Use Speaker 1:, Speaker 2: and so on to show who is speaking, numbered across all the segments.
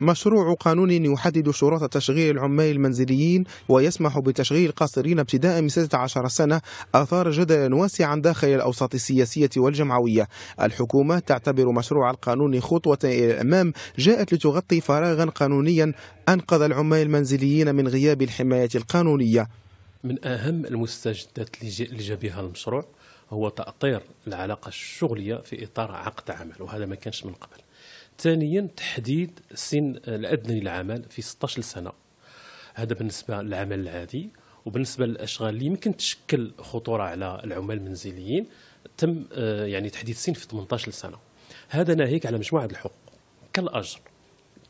Speaker 1: مشروع قانون يحدد شروط تشغيل العمال المنزليين ويسمح بتشغيل القاصرين ابتداء من 16 سنة أثار جدلا واسعا داخل الأوساط السياسية والجمعوية الحكومة تعتبر مشروع القانون خطوة إلى الأمام جاءت لتغطي فراغا قانونيا أنقذ العمال المنزليين من غياب الحماية القانونية
Speaker 2: من أهم المستجدات اللي بها المشروع هو تأطير العلاقة الشغلية في إطار عقد عمل وهذا ما كانش من قبل ثانيا تحديد السن الادنى للعمل في 16 سنه هذا بالنسبه للعمل العادي وبالنسبه للاشغال اللي يمكن تشكل خطوره على العمال المنزليين تم آه، يعني تحديد السن في 18 سنه هذا ناهيك على مجموعه الحقوق كالاجر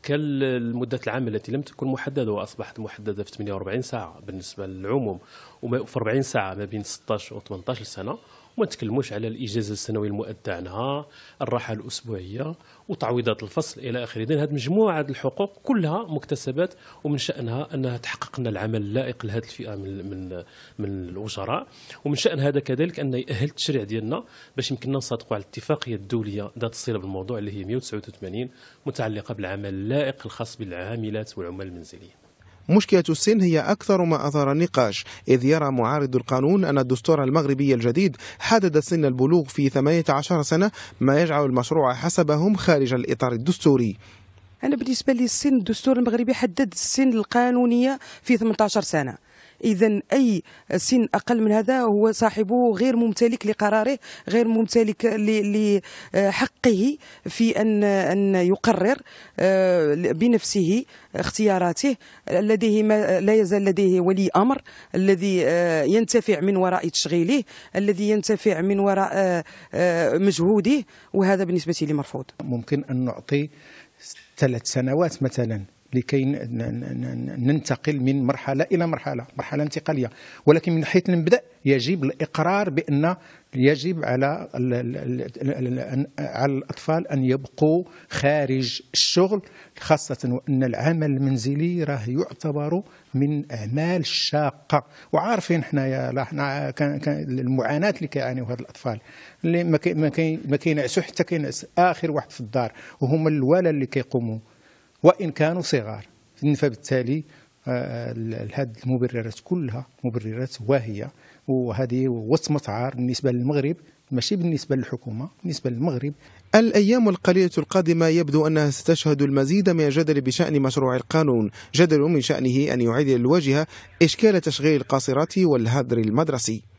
Speaker 2: كالمدة العمل التي لم تكن محددة وأصبحت محددة في 48 ساعة بالنسبة للعموم وفي 40 ساعة ما بين 16 و 18 سنة وما تكلموش على الإجازة السنوية المؤدة عنها الراحة الأسبوعية وتعويضات الفصل إلى آخره إذن هذه مجموعة الحقوق كلها مكتسبات ومن شأنها أنها تحقق لنا العمل اللائق لهذه الفئة من من من الأجراء ومن شأن هذا كذلك أن يأهل التشريع ديالنا باش يمكننا نصادقوا على الاتفاقية الدولية ذات الصلة بالموضوع اللي هي 189 متعلقة بالعمل اللائق الخاص بالعاملات والعمال المنزليين
Speaker 1: مشكلة السن هي أكثر ما أثار النقاش إذ يرى معارض القانون أن الدستور المغربي الجديد حدد سن البلوغ في 18 سنة ما يجعل المشروع حسبهم خارج الإطار الدستوري
Speaker 3: أنا بالنسبة للسن الدستور المغربي حدد السن القانونية في 18 سنة اذا اي سن اقل من هذا هو صاحبه غير ممتلك لقراره غير ممتلك لحقه في ان ان يقرر آه، بنفسه اختياراته لديه ما لا يزال لديه ولي امر الذي آه، ينتفع من وراء تشغيله الذي ينتفع من وراء آه، مجهوده وهذا بالنسبه لي مرفوض ممكن ان نعطي
Speaker 4: ثلاث سنوات مثلا لكي ننتقل من مرحله الى مرحله مرحله انتقاليه ولكن من حيث المبدا يجب الاقرار بان يجب على على الاطفال ان يبقوا خارج الشغل خاصه وان العمل المنزلي راه يعتبر من اعمال شاقه وعارفين حنايا يا حنا المعاناه اللي كيعانيوها هاد الاطفال اللي ما كينعسوا حتى كينعس اخر واحد في الدار وهما الولا اللي كيقوموا وإن كانوا صغار فبالتالي آه، هذه المبررات كلها مبررات واهية وهذه وصمة عار بالنسبة للمغرب
Speaker 1: ماشي بالنسبة للحكومة بالنسبة للمغرب الأيام القليلة القادمة يبدو أنها ستشهد المزيد من الجدل بشأن مشروع القانون جدل من شأنه أن يعيد الواجهة إشكال تشغيل القاصرات والهدر المدرسي